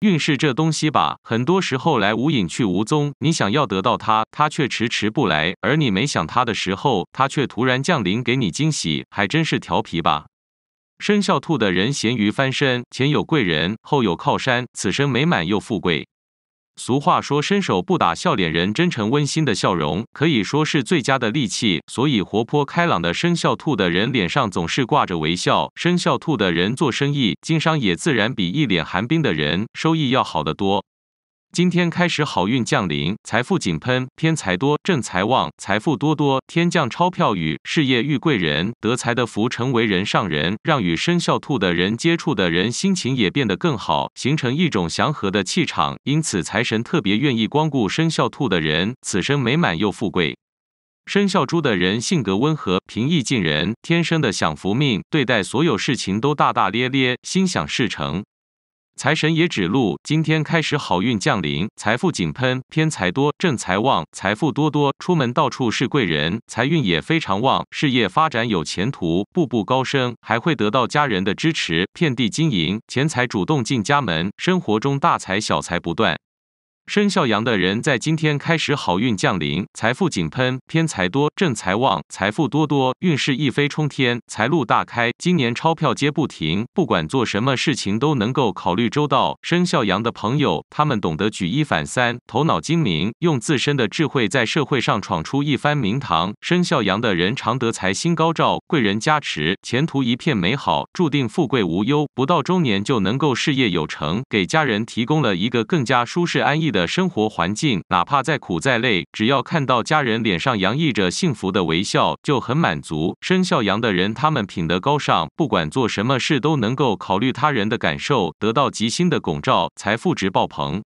运势这东西吧，很多时候来无影去无踪。你想要得到它，它却迟迟不来；而你没想它的时候，它却突然降临给你惊喜，还真是调皮吧。生肖兔的人，咸鱼翻身，前有贵人，后有靠山，此生美满又富贵。俗话说：“伸手不打笑脸人。”真诚温馨的笑容可以说是最佳的利器。所以，活泼开朗的生肖兔的人脸上总是挂着微笑。生肖兔的人做生意、经商也自然比一脸寒冰的人收益要好得多。今天开始，好运降临，财富井喷，偏财多，正财旺，财富多多，天降钞票雨，事业遇贵人，得财的福成为人上人，让与生肖兔的人接触的人心情也变得更好，形成一种祥和的气场，因此财神特别愿意光顾生肖兔的人，此生美满又富贵。生肖猪的人性格温和，平易近人，天生的享福命，对待所有事情都大大咧咧，心想事成。财神也指路，今天开始好运降临，财富井喷，偏财多，正财旺，财富多多，出门到处是贵人，财运也非常旺，事业发展有前途，步步高升，还会得到家人的支持，遍地金银，钱财主动进家门，生活中大财小财不断。生肖羊的人在今天开始好运降临，财富井喷，偏财多，正财旺，财富多多，运势一飞冲天，财路大开，今年钞票接不停。不管做什么事情都能够考虑周到。生肖羊的朋友，他们懂得举一反三，头脑精明，用自身的智慧在社会上闯出一番名堂。生肖羊的人常得财，心高照，贵人加持，前途一片美好，注定富贵无忧，不到中年就能够事业有成，给家人提供了一个更加舒适安逸的。的生活环境，哪怕再苦再累，只要看到家人脸上洋溢着幸福的微笑，就很满足。生肖羊的人，他们品德高尚，不管做什么事都能够考虑他人的感受，得到吉星的拱照，财富值爆棚。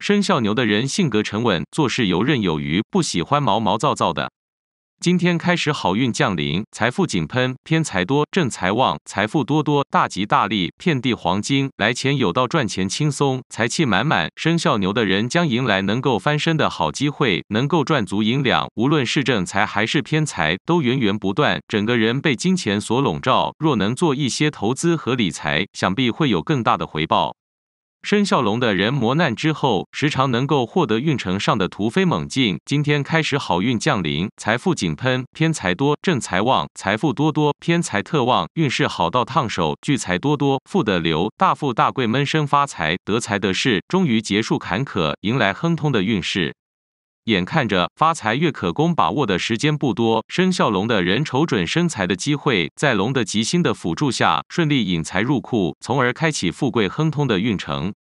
生肖牛的人性格沉稳，做事游刃有余，不喜欢毛毛躁躁的。今天开始，好运降临，财富井喷，偏财多，正财旺，财富多多，大吉大利，遍地黄金，来钱有道，赚钱轻松，财气满满。生肖牛的人将迎来能够翻身的好机会，能够赚足银两。无论是正财还是偏财，都源源不断，整个人被金钱所笼罩。若能做一些投资和理财，想必会有更大的回报。生肖龙的人，磨难之后，时常能够获得运程上的突飞猛进。今天开始，好运降临，财富井喷，偏财多，正财旺，财富多多，偏财特旺，运势好到烫手，聚财多多，富得流，大富大贵，闷声发财，得财得势，终于结束坎坷，迎来亨通的运势。眼看着发财月可供把握的时间不多。生肖龙的人瞅准生财的机会，在龙的吉星的辅助下，顺利引财入库，从而开启富贵亨通的运程。